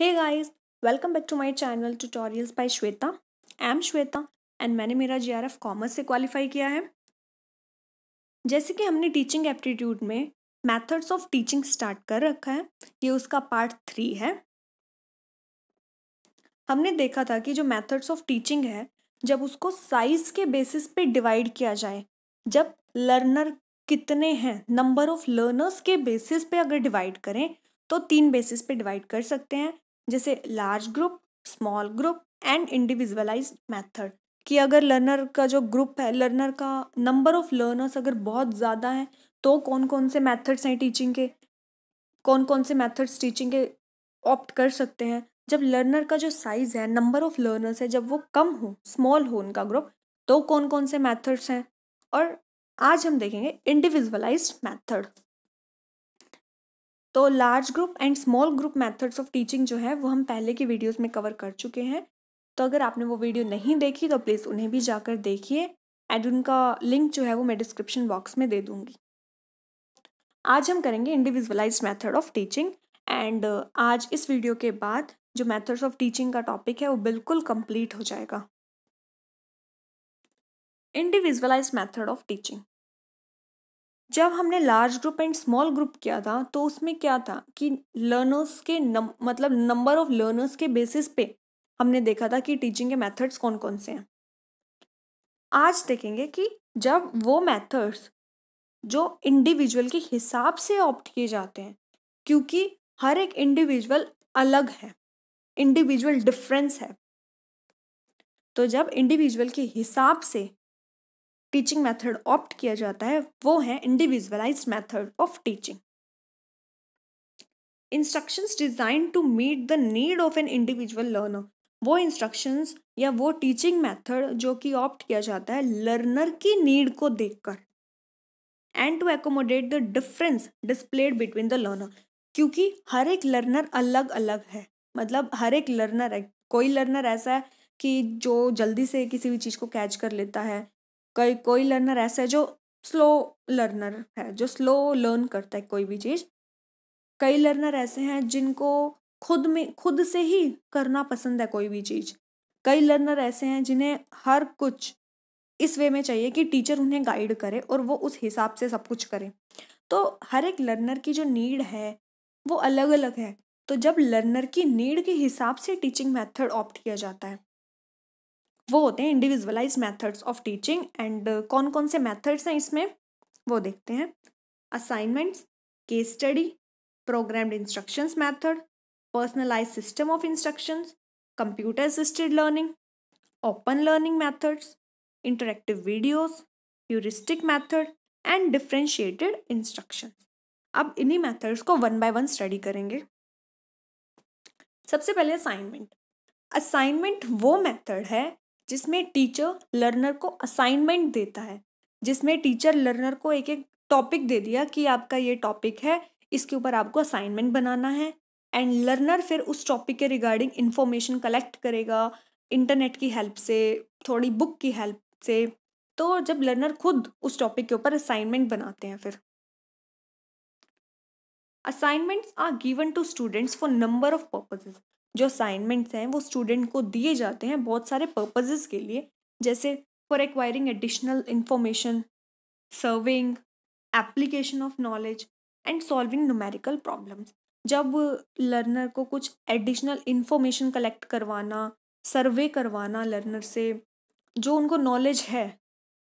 Hey guys welcome back to my channel tutorials by Shweta I am Shweta and मैंने मेरा GRF commerce से qualify किया है जैसे कि हमने टीचिंग एप्टीट्यूड में मेथड्स ऑफ टीचिंग स्टार्ट कर रखा है ये उसका पार्ट थ्री है हमने देखा था कि जो मेथड्स ऑफ टीचिंग है जब उसको साइज के बेसिस पे डिवाइड किया जाए जब लर्नर कितने हैं नंबर ऑफ लर्नर्स के बेसिस पे अगर डिवाइड करें तो तीन बेसिस पे डिवाइड कर सकते हैं जैसे large group small group and individualize method कि अगर लर्नर का जो ग्रुप है लर्नर का नंबर ऑफ लर्नर्स अगर बहुत ज़्यादा हैं तो कौन कौन से मेथड्स हैं टीचिंग के कौन कौन से मेथड्स टीचिंग के ऑप्ट कर सकते हैं जब लर्नर का जो साइज़ है नंबर ऑफ लर्नर्स है जब वो कम हो स्मॉल हो उनका ग्रुप तो कौन कौन से मेथड्स हैं और आज हम देखेंगे इंडिविजुअलाइज्ड मेथड तो large group and small group methods of teaching जो है वो हम पहले की वीडियोस में कवर कर चुके हैं तो अगर आपने वो वीडियो नहीं देखी तो प्लीज़ उन्हें भी जाकर देखिए एंड उनका लिंक जो है वो मैं डिस्क्रिप्शन बॉक्स में दे दूँगी आज हम करेंगे individualize method of teaching and आज इस वीडियो के बाद जो मैथड्स ऑफ टीचिंग का टॉपिक है वो बिल्कुल कम्प्लीट हो जाएगा इंडिविजुअलाइज मैथड ऑफ टीचिंग जब हमने large group and small group किया था तो उसमें क्या था कि लर्नर्स के नम, मतलब नंबर ऑफ लर्नर्स के बेसिस पे हमने देखा था कि टीचिंग के मेथड्स कौन कौन से हैं आज देखेंगे कि जब वो मेथड्स जो इंडिविजुअल के हिसाब से ऑप्ट किए जाते हैं क्योंकि हर एक इंडिविजुअल अलग है इंडिविजुअल डिफरेंस है तो जब इंडिविजुअल के हिसाब से टीचिंग मेथड ऑप्ट किया जाता है वो है individualized method of teaching instructions design to meet the need of an individual learner वो इंस्ट्रक्शंस या वो टीचिंग मेथड जो कि ऑप्ट किया जाता है लर्नर की नीड को देखकर and to accommodate the difference displayed between the learner क्योंकि हर एक लर्नर अलग अलग है मतलब हर एक लर्नर है कोई लर्नर ऐसा है कि जो जल्दी से किसी भी चीज़ को कैच कर लेता है कोई कोई लर्नर ऐसा है जो स्लो लर्नर है जो स्लो लर्न करता है कोई भी चीज़ कई लर्नर ऐसे हैं जिनको खुद में खुद से ही करना पसंद है कोई भी चीज़ कई लर्नर ऐसे हैं जिन्हें हर कुछ इस वे में चाहिए कि टीचर उन्हें गाइड करे और वो उस हिसाब से सब कुछ करें तो हर एक लर्नर की जो नीड है वो अलग अलग है तो जब लर्नर की नीड के हिसाब से टीचिंग मेथड ऑप्ट किया जाता है वो होते हैं individualize methods of teaching and कौन कौन से मेथड्स हैं इसमें वो देखते हैं assignments case study programmed instructions method personalize system of instructions computer assisted learning open learning methods interactive videos heuristic method and differentiated instruction अब इन्हीं मैथड्स को वन बाय वन स्टडी करेंगे सबसे पहले असाइनमेंट असाइनमेंट वो मेथड है जिसमें teacher learner को असाइनमेंट देता है जिसमें टीचर लर्नर को एक एक टॉपिक दे दिया कि आपका ये टॉपिक है इसके ऊपर आपको असाइनमेंट बनाना है एंड लर्नर फिर उस टॉपिक के रिगार्डिंग इन्फॉर्मेशन कलेक्ट करेगा इंटरनेट की हेल्प से थोड़ी बुक की हेल्प से तो जब लर्नर खुद उस टॉपिक के ऊपर असाइनमेंट बनाते हैं फिर assignments are given to students for number of purposes जो असाइनमेंट्स हैं वो स्टूडेंट को दिए जाते हैं बहुत सारे पर्पजेज़ के लिए जैसे for acquiring additional information serving application of knowledge and solving numerical problems जब लर्नर को कुछ एडिशनल इन्फॉर्मेशन कलेक्ट करवाना सर्वे करवाना लर्नर से जो उनको नॉलेज है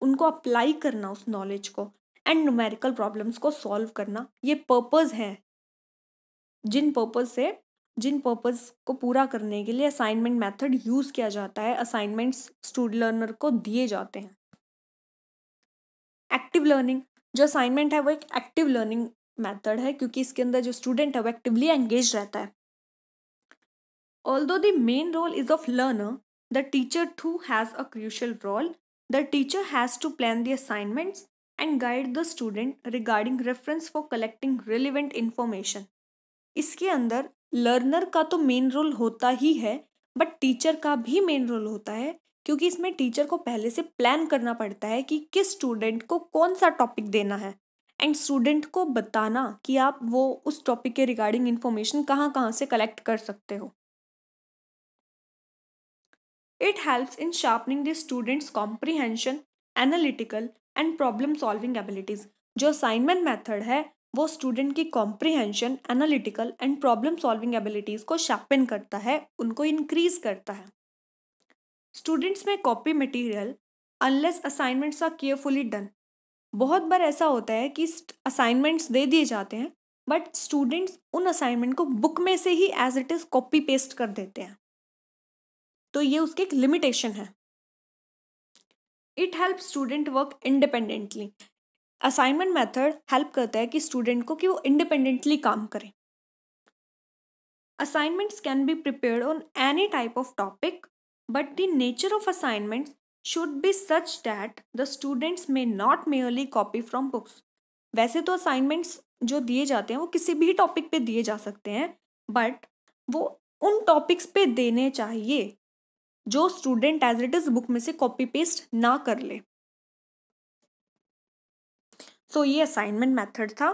उनको अप्लाई करना उस नॉलेज को एंड न्यूमेरिकल प्रॉब्लम्स को सॉल्व करना ये पर्पज़ हैं जिन पर्पज़ से जिन पर्पज़ को पूरा करने के लिए असाइनमेंट मेथड यूज़ किया जाता है असाइनमेंट्स स्टूडेंट लर्नर को दिए जाते हैं एक्टिव लर्निंग जो असाइनमेंट है वो एक एक्टिव लर्निंग मेथड है क्योंकि इसके अंदर जो स्टूडेंट है वो एक्टिवली एंगेज रहता है although the main role is of learner the teacher too has a crucial role the teacher has to plan the assignments and guide the student regarding reference for collecting relevant information इसके अंदर learner का तो main role होता ही है but teacher का भी main role होता है क्योंकि इसमें टीचर को पहले से प्लान करना पड़ता है कि किस स्टूडेंट को कौन सा टॉपिक देना है एंड स्टूडेंट को बताना कि आप वो उस टॉपिक के रिगार्डिंग इन्फॉर्मेशन कहाँ कहाँ से कलेक्ट कर सकते हो it helps in sharpening the students comprehension analytical and problem solving abilities जो असाइनमेंट मेथड है वो स्टूडेंट की comprehension analytical and problem solving abilities को शार्पन करता है उनको इंक्रीज करता है स्टूडेंट्स में copy material unless assignments are carefully done बहुत बार ऐसा होता है कि असाइनमेंट्स दे दिए जाते हैं बट स्टूडेंट्स उन असाइनमेंट को बुक में से ही as it is copy paste कर देते हैं तो ये उसकी एक लिमिटेशन है it help student work independently assignment method help करता है कि स्टूडेंट को कि वो इंडिपेंडेंटली काम करें assignments can be prepare on any type of topic but the nature of assignments should be such that the students may not merely copy from books वैसे तो असाइनमेंट्स जो दिए जाते हैं वो किसी भी टॉपिक पे दिए जा सकते हैं बट वो उन टॉपिक्स पे देने चाहिए जो student as it is book में से कॉपी पेस्ट ना कर ले सो तो so, ये असाइनमेंट मेथड था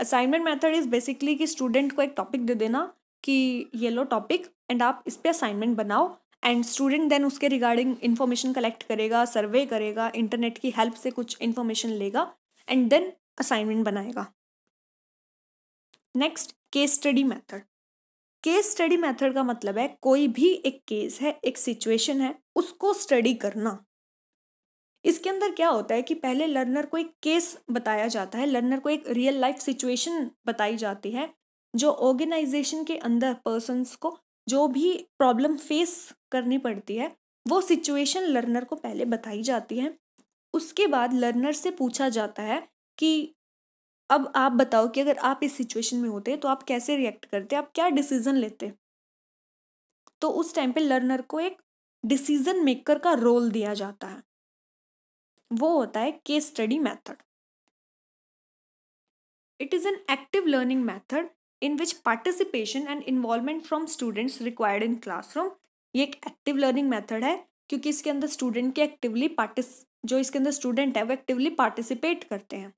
असाइनमेंट मेथड इज़ बेसिकली कि स्टूडेंट को एक टॉपिक दे देना कि ये लो टॉपिक एंड आप इस पर असाइनमेंट बनाओ एंड स्टूडेंट देन उसके रिगार्डिंग इन्फॉर्मेशन कलेक्ट करेगा सर्वे करेगा इंटरनेट की हेल्प से कुछ इन्फॉर्मेशन लेगा एंड देन असाइनमेंट बनाएगा next case study method case study method का मतलब है कोई भी एक केस है एक सिचुएशन है उसको स्टडी करना इसके अंदर क्या होता है कि पहले लर्नर को एक केस बताया जाता है लर्नर को एक रियल लाइफ सिचुएशन बताई जाती है जो ऑर्गेनाइजेशन के अंदर पर्सनस को जो भी प्रॉब्लम फेस करनी पड़ती है वो सिचुएशन लर्नर को पहले बताई जाती है उसके बाद लर्नर से पूछा जाता है कि अब आप बताओ कि अगर आप इस सिचुएशन में होते तो आप कैसे रिएक्ट करते आप क्या डिसीजन लेते तो उस टाइम पे लर्नर को एक डिसीजन मेकर का रोल दिया जाता है वो होता है case study method it is an active learning method in which participation and involvement from students required in classroom ये एक एक्टिव लर्निंग मैथड है क्योंकि इसके अंदर स्टूडेंट के एक्टिवली पार्टिस जो इसके अंदर स्टूडेंट है वो एक्टिवली पार्टिसिपेट करते हैं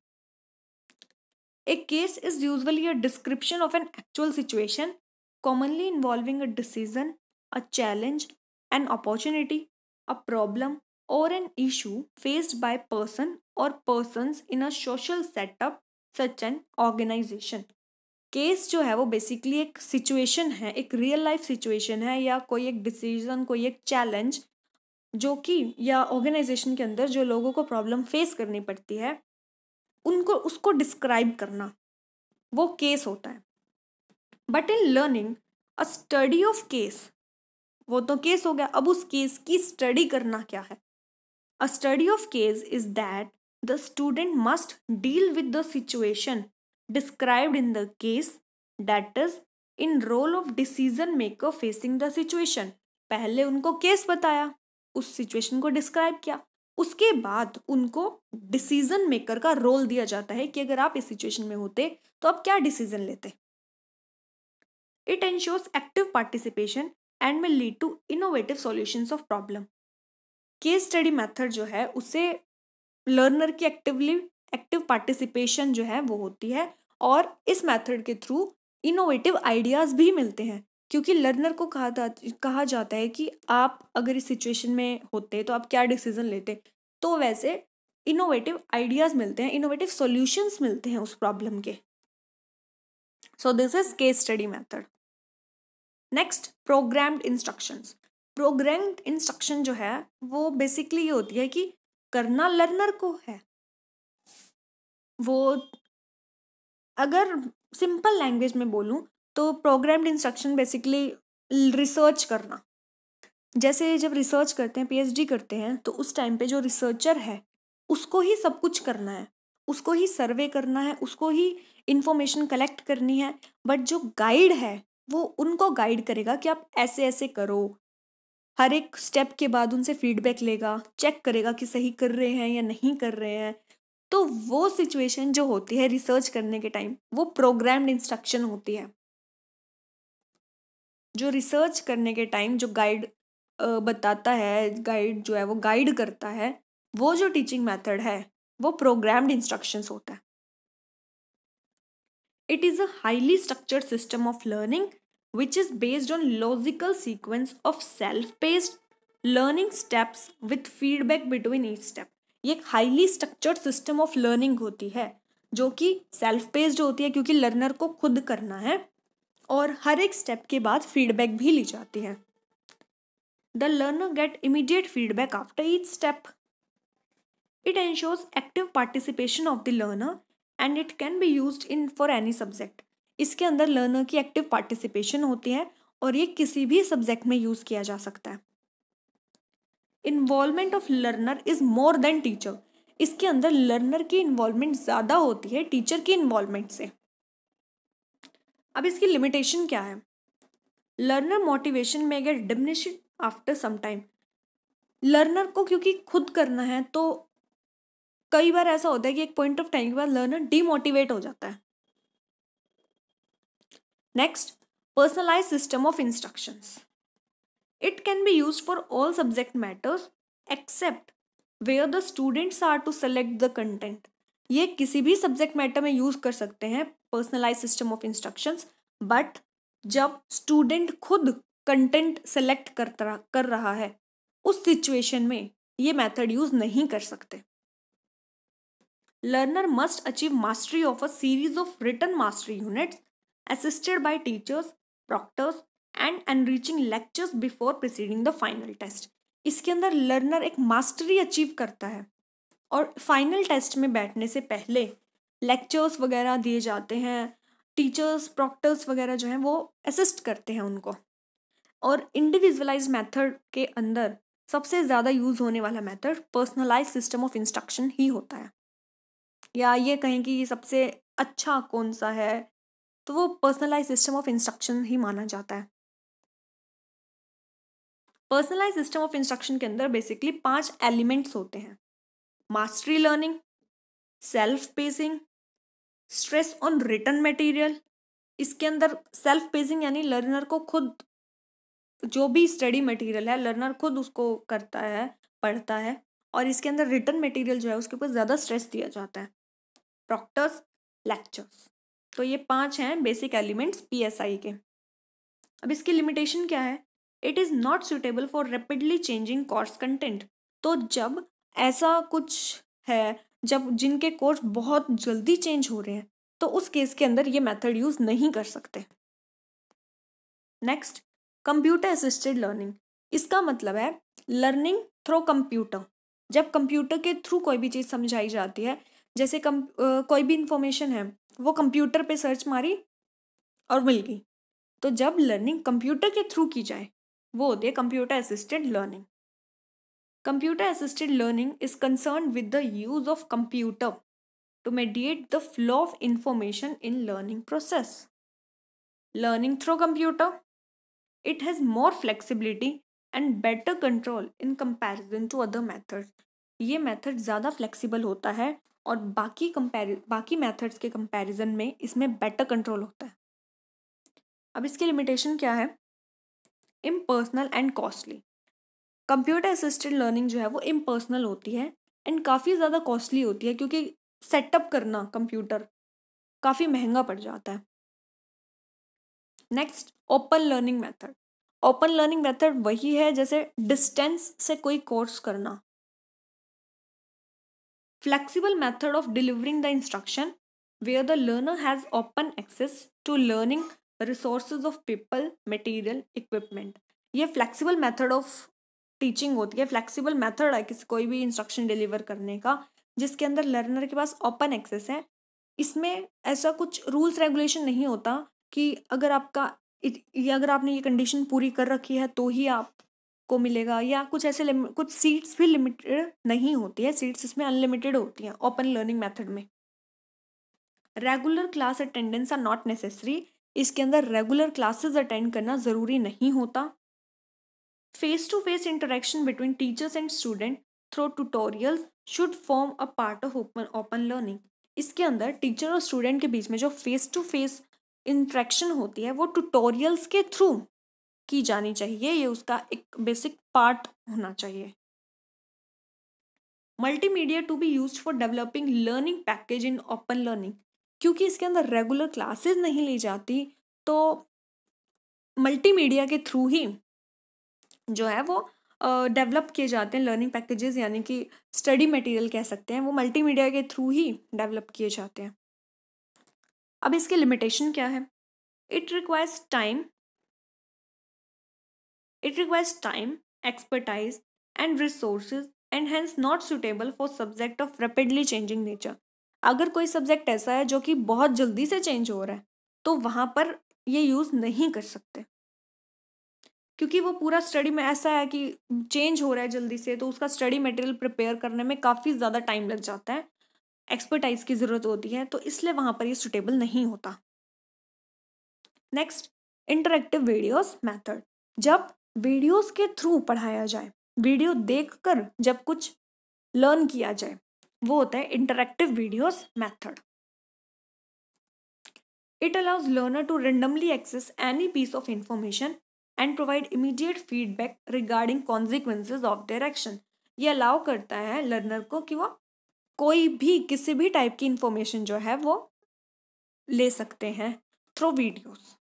a case is usually a description of an actual situation commonly involving a decision a challenge an opportunity a problem or an issue faced by person or persons in a social setup such an organization case जो है वो basically एक situation है एक real life situation है या कोई एक डिसीजन कोई एक चैलेंज जो कि या ऑर्गेनाइजेशन के अंदर जो लोगों को प्रॉब्लम फेस करनी पड़ती है उनको उसको डिस्क्राइब करना वो केस होता है but in learning a study of case वो तो केस हो गया अब उस केस की स्टडी करना क्या है A study of case is that the student must deal with the situation described in the case that is in role of decision maker facing the situation. पहले उनको केस बताया उस सिचुएशन को describe किया उसके बाद उनको डिसीजन मेकर का रोल दिया जाता है कि अगर आप इस सिचुएशन में होते तो आप क्या डिसीजन लेते it ensures active participation and may lead to innovative solutions of problem case study method जो है उसे लर्नर की एक्टिवली एक्टिव पार्टिसिपेशन जो है वो होती है और इस मेथड के थ्रू इनोवेटिव आइडियाज़ भी मिलते हैं क्योंकि लर्नर को कहा कहा जाता है कि आप अगर इस सिचुएशन में होते तो आप क्या डिसीजन लेते तो वैसे इनोवेटिव आइडियाज़ मिलते हैं इनोवेटिव सॉल्यूशंस मिलते हैं उस प्रॉब्लम के so this is case study method next programmed instructions program instruction जो है वो बेसिकली ये होती है कि करना लर्नर को है वो अगर सिंपल लैंग्वेज में बोलूँ तो प्रोग्राम्ड इंस्ट्रक्शन बेसिकली रिसर्च करना जैसे जब रिसर्च करते हैं पीएचडी करते हैं तो उस टाइम पे जो रिसर्चर है उसको ही सब कुछ करना है उसको ही सर्वे करना है उसको ही इन्फॉर्मेशन कलेक्ट करनी है बट जो गाइड है वो उनको गाइड करेगा कि आप ऐसे ऐसे करो हर एक स्टेप के बाद उनसे फीडबैक लेगा चेक करेगा कि सही कर रहे हैं या नहीं कर रहे हैं तो वो सिचुएशन जो होती है रिसर्च करने के टाइम वो प्रोग्राम्ड इंस्ट्रक्शन होती है जो रिसर्च करने के टाइम जो गाइड बताता है गाइड जो है वो गाइड करता है वो जो टीचिंग मेथड है वो प्रोग्राम्ड इंस्ट्रक्शंस होता है it is a highly structured system of learning which is based on logical sequence of self-paced learning steps with feedback between each step ये एक highly structured system of learning होती है जो कि सेल्फ पेस्ड होती है क्योंकि लर्नर को खुद करना है और हर एक स्टेप के बाद फीडबैक भी ली जाती है the learner get immediate feedback after each step it ensures active participation of the learner and it can be use in for any subject इसके अंदर लर्नर की एक्टिव पार्टिसिपेशन होती है और ये किसी भी सब्जेक्ट में यूज़ किया जा सकता है involvement of learner is more than teacher इसके अंदर लर्नर की इन्वॉल्वमेंट ज़्यादा होती है टीचर की इन्वॉल्वमेंट से अब इसकी लिमिटेशन क्या है learner motivation may get diminish after some time learner को क्योंकि खुद करना है तो कई बार ऐसा होता है कि एक पॉइंट ऑफ टाइम के बाद लर्नर डीमोटिवेट हो जाता है Next, personalized system of instructions. It can be used for all subject matters except where the students are to select the content. ये किसी भी सब्जेक्ट मैटर में यूज़ कर सकते हैं personalize system of instructions but जब स्टूडेंट खुद content select कर कर रहा है उस सिचुएशन में ये मेथड यूज़ नहीं कर सकते learner must achieve mastery of a series of written mastery units assisted by teachers, proctors and enriching lectures before preceding the final test इसके अंदर लर्नर एक मास्टरी अचीव करता है और फाइनल टेस्ट में बैठने से पहले लेक्चर्स वगैरह दिए जाते हैं टीचर्स प्रॉक्टर्स वगैरह जो हैं वो असिस्ट करते हैं उनको और इंडिविजुअलाइज मेथड के अंदर सबसे ज़्यादा यूज़ होने वाला method personalize system of instruction ही होता है या ये कहें कि सबसे अच्छा कौन सा है तो वो पर्सनलाइज सिस्टम ऑफ इंस्ट्रक्शन ही माना जाता है पर्सनलाइज सिस्टम ऑफ इंस्ट्रक्शन के अंदर बेसिकली पांच एलिमेंट्स होते हैं mastery learning self pacing stress on return material इसके अंदर सेल्फ पेसिंग यानी लर्नर को खुद जो भी स्टडी मटेरियल है लर्नर खुद उसको करता है पढ़ता है और इसके अंदर रिटर्न मटेरियल जो है उसके ऊपर ज़्यादा स्ट्रेस दिया जाता है प्रॉक्टर्स लेक्चर्स तो ये पांच हैं बेसिक एलिमेंट्स पीएसआई के अब इसकी लिमिटेशन क्या है it is not suitable for rapidly changing course content तो जब ऐसा कुछ है जब जिनके कोर्स बहुत जल्दी चेंज हो रहे हैं तो उस केस के अंदर ये मेथड यूज़ नहीं कर सकते नेक्स्ट कंप्यूटर असिस्टेड लर्निंग इसका मतलब है लर्निंग थ्रू कंप्यूटर जब कंप्यूटर के थ्रू कोई भी चीज़ समझाई जाती है जैसे कम कोई भी इंफॉर्मेशन है वो कंप्यूटर पे सर्च मारी और मिल गई तो जब लर्निंग कंप्यूटर के थ्रू की जाए वो होती है computer assistant learning computer assistant learning is concern with the use of computer to mediate the flow of information in learning process learning through computer it has more flexibility and better control in comparison to other method ये method ज़्यादा flexible होता है और बाकी कंपेरि बाकी methods के comparison में इसमें बेटर कंट्रोल होता है अब इसकी लिमिटेशन क्या है impersonal and costly computer assisted learning जो है वो इम्पर्सनल होती है एंड काफ़ी ज़्यादा कॉस्टली होती है क्योंकि सेटअप करना कंप्यूटर काफ़ी महंगा पड़ जाता है next open learning method open learning method वही है जैसे डिस्टेंस से कोई कोर्स करना flexible method of delivering the instruction where the learner has open access to learning resource of people material equipment ये फ्लैक्सीबल मैथड ऑफ टीचिंग होती है flexible method है किसी कोई भी इंस्ट्रक्शन डिलीवर करने का जिसके अंदर लर्नर के पास ओपन एक्सेस है इसमें ऐसा कुछ रूल्स रेगुलेशन नहीं होता कि अगर आपका ये अगर आपने ये कंडीशन पूरी कर रखी है तो ही आप को मिलेगा या कुछ ऐसे कुछ सीट्स भी लिमिटेड नहीं होती है सीट्स इसमें अनलिमिटेड होती हैं ओपन लर्निंग मेथड में regular class attendance are not necessary इसके अंदर रेगुलर क्लासेस अटेंड करना ज़रूरी नहीं होता face to face interaction between teachers and student through tutorials should form a part of open open learning इसके अंदर टीचर और स्टूडेंट के बीच में जो फेस टू फेस इंट्रैक्शन होती है वो ट्यूटोरियल्स के थ्रू की जानी चाहिए ये उसका एक बेसिक पार्ट होना चाहिए multimedia to be use for developing learning package in open learning क्योंकि इसके अंदर रेगुलर क्लासेस नहीं ली जाती तो मल्टीमीडिया के थ्रू ही जो है वो डेवलप किए जाते हैं लर्निंग पैकेजेस यानी कि स्टडी मटेरियल कह सकते हैं वो मल्टीमीडिया के थ्रू ही डेवलप किए जाते हैं अब इसके लिमिटेशन क्या है it requires time It requires time, expertise, and resources and hence not suitable for subject of rapidly changing nature अगर कोई सब्जेक्ट ऐसा है जो कि बहुत जल्दी से चेंज हो रहा है तो वहाँ पर ये यूज़ नहीं कर सकते क्योंकि वो पूरा स्टडी में ऐसा है कि चेंज हो रहा है जल्दी से तो उसका स्टडी मटेरियल प्रिपेयर करने में काफ़ी ज़्यादा टाइम लग जाता है एक्सपर्टाइज की ज़रूरत होती है तो इसलिए वहाँ पर ये सुटेबल नहीं होता नेक्स्ट इंटरेक्टिव वीडियोस मेथड जब वीडियोस के थ्रू पढ़ाया जाए वीडियो देखकर जब कुछ लर्न किया जाए वो होता है interactive videos method it allows learner to randomly access any piece of information and provide immediate feedback regarding consequences of action ये अलाउ करता है लर्नर को कि वो कोई भी किसी भी टाइप की इंफॉर्मेशन जो है वो ले सकते हैं through videos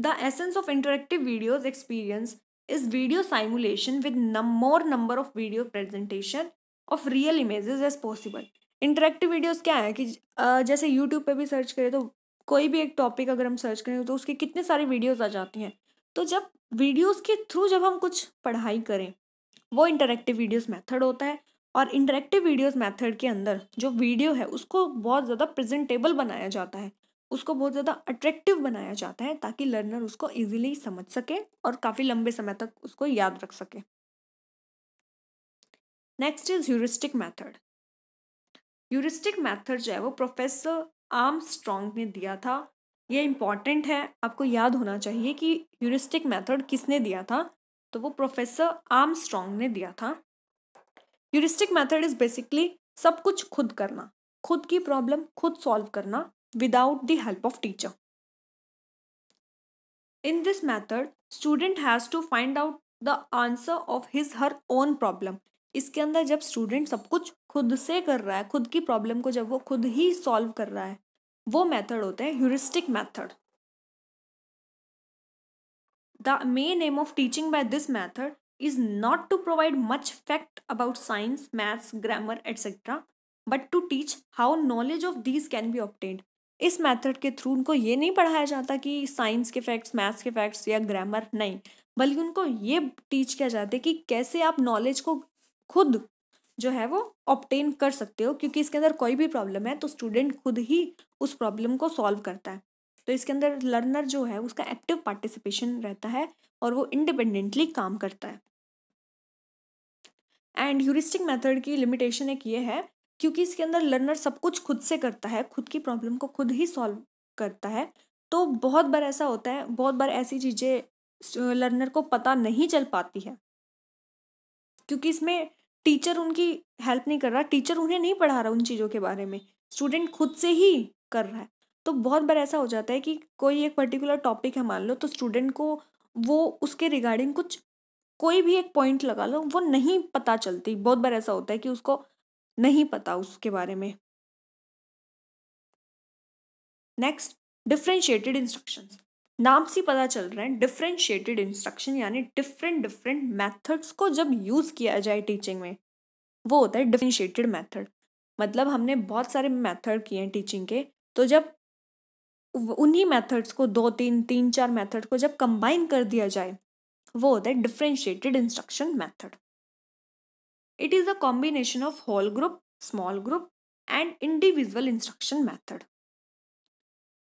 the essence of interactive videos experience is video simulation with more number of video presentation of real real as possible interactive videos क्या है कि जैसे यूट्यूब पे भी सर्च करें तो कोई भी एक टॉपिक अगर हम सर्च करें तो उसके कितने सारे वीडियोस आ जाती हैं तो जब वीडियोस के थ्रू जब हम कुछ पढ़ाई करें वो इंटरेक्टिव वीडियोस मेथड होता है और इंटरेक्टिव वीडियोस मेथड के अंदर जो वीडियो है उसको बहुत ज़्यादा प्रेजेंटेबल बनाया जाता है उसको बहुत ज़्यादा अट्रैक्टिव बनाया जाता है ताकि लर्नर उसको इजीली समझ सके और काफ़ी लंबे समय तक उसको याद रख सके next is heuristic method heuristic method जो है वो प्रोफेसर आर्म स्ट्रॉन्ग ने दिया था ये इम्पॉर्टेंट है आपको याद होना चाहिए कि ह्यूरिस्टिक मैथड किसने दिया था तो वो प्रोफेसर आर्म स्ट्रॉन्ग ने दिया था ह्यूरिस्टिक मैथड इज़ बेसिकली सब कुछ खुद करना खुद की प्रॉब्लम खुद सॉल्व करना without the help of teacher in this method student has to find out the answer of his her own problem इसके अंदर जब स्टूडेंट सब कुछ खुद से कर रहा है खुद की प्रॉब्लम को जब वो खुद ही सॉल्व कर रहा है वो मेथड होते हैं heuristic method the main aim of teaching by this method is not to provide much fact about science maths grammar etcetera but to teach how knowledge of these can be obtained इस method के through उनको ये नहीं पढ़ाया जाता कि science के facts maths के फैक्ट्स या ग्रामर नहीं बल्कि उनको ये टीच किया जाता है कि कैसे आप नॉलेज को खुद जो है वो ऑप्टेन कर सकते हो क्योंकि इसके अंदर कोई भी प्रॉब्लम है तो स्टूडेंट खुद ही उस प्रॉब्लम को सॉल्व करता है तो इसके अंदर लर्नर जो है उसका एक्टिव पार्टिसिपेशन रहता है और वो इंडिपेंडेंटली काम करता है एंड ह्यूरिस्टिक मेथड की लिमिटेशन एक ये है क्योंकि इसके अंदर लर्नर सब कुछ खुद से करता है खुद की प्रॉब्लम को खुद ही सॉल्व करता है तो बहुत बार ऐसा होता है बहुत बार ऐसी चीज़ें लर्नर को पता नहीं चल पाती है क्योंकि इसमें टीचर उनकी हेल्प नहीं कर रहा टीचर उन्हें नहीं पढ़ा रहा उन चीज़ों के बारे में स्टूडेंट खुद से ही कर रहा है तो बहुत बार ऐसा हो जाता है कि कोई एक पर्टिकुलर टॉपिक है मान लो तो स्टूडेंट को वो उसके रिगार्डिंग कुछ कोई भी एक पॉइंट लगा लो वो नहीं पता चलती बहुत बार ऐसा होता है कि उसको नहीं पता उसके बारे में नेक्स्ट डिफ्रेंशिएटेड इंस्ट्रक्शन नाम से पता चल रहा है डिफ्रेंशिएटेड इंस्ट्रक्शन यानी डिफरेंट डिफरेंट मेथड्स को जब यूज़ किया जाए टीचिंग में वो होता है डिफ्रेंशिएटेड मेथड मतलब हमने बहुत सारे मेथड किए हैं टीचिंग के तो जब उन्हीं मेथड्स को दो तीन तीन चार मेथड को जब कंबाइन कर दिया जाए वो होता है differentiated instruction method It is a combination of whole group, small group and individual instruction method.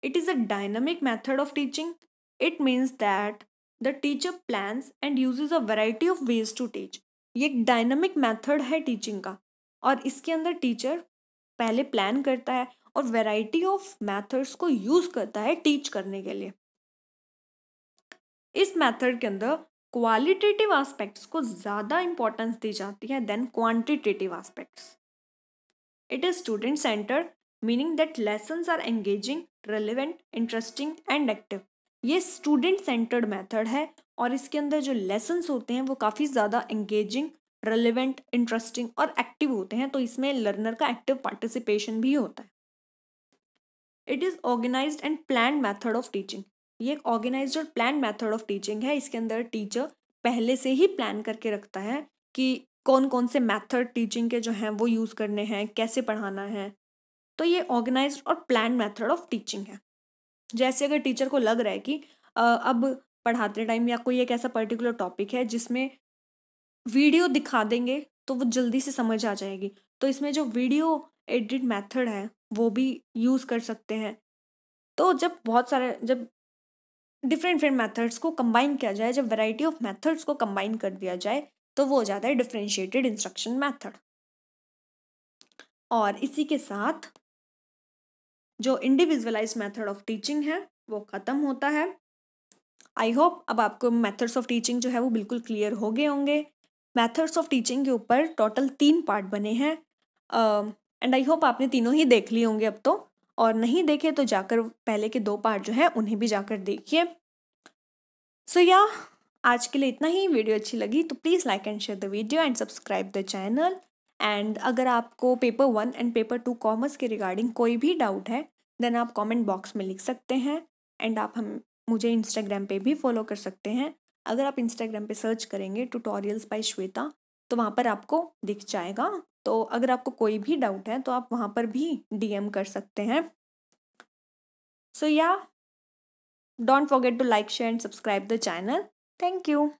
It is a dynamic method of teaching. It means that the teacher plans and uses a variety of ways to teach. ये एक dynamic method है teaching का और इसके अंदर teacher पहले plan करता है और वैरायटी ऑफ मेथड्स को यूज करता है टीच करने के लिए इस मेथड के अंदर क्वालिटेटिव आस्पेक्ट्स को ज़्यादा इम्पोर्टेंस दी जाती है then quantitative aspects it is student centered meaning that lesson are engaging relevant interesting and active ये स्टूडेंट सेंटर्ड मेथड है और इसके अंदर जो लेसन्स होते हैं वो काफ़ी ज़्यादा एंगेजिंग रेलिवेंट इंटरेस्टिंग और एक्टिव होते हैं तो इसमें लर्नर का एक्टिव पार्टिसिपेशन भी होता है it is organize and plan method of teaching ये एक ऑर्गेनाइज और प्लान मैथड ऑफ टीचिंग है इसके अंदर टीचर पहले से ही प्लान करके रखता है कि कौन कौन से मैथड टीचिंग के जो हैं वो यूज़ करने हैं कैसे पढ़ाना है तो ये ऑर्गेनाइज और प्लान मैथड ऑफ टीचिंग है जैसे अगर टीचर को लग रहा है कि अब पढ़ाते टाइम या कोई एक ऐसा पर्टिकुलर टॉपिक है जिसमें वीडियो दिखा देंगे तो वो जल्दी से समझ आ जाएगी तो इसमें जो वीडियो एडिट मेथड है वो भी यूज़ कर सकते हैं तो जब बहुत सारे जब डिफरेंट डिफरेंट मेथड्स को कंबाइन किया जाए जब वैरायटी ऑफ मेथड्स को कंबाइन कर दिया जाए तो वो हो जाता है डिफ्रेंशिएटेड इंस्ट्रक्शन मेथड और इसी के साथ जो इंडिविजुअलाइज मेथड ऑफ टीचिंग है वो ख़त्म होता है आई होप अब आपको मेथड्स ऑफ टीचिंग जो है वो बिल्कुल क्लियर हो गए होंगे मैथड्स ऑफ टीचिंग के ऊपर टोटल तीन पार्ट बने हैं एंड आई होप आपने तीनों ही देख लिए होंगे अब तो और नहीं देखे तो जाकर पहले के दो पार्ट जो है उन्हें भी जाकर देखिए सो या आज के लिए इतना ही वीडियो अच्छी लगी तो please like and share the video and subscribe the channel and अगर आपको paper one and paper two commerce के रिगार्डिंग कोई भी डाउट है देन आप कमेंट बॉक्स में लिख सकते हैं एंड आप हम मुझे इंस्टाग्राम पे भी फॉलो कर सकते हैं अगर आप इंस्टाग्राम पे सर्च करेंगे ट्यूटोरियल्स बाय श्वेता तो वहाँ पर आपको दिख जाएगा तो अगर आपको कोई भी डाउट है तो आप वहाँ पर भी डीएम कर सकते हैं so yeah don't forget to like share and subscribe the channel thank you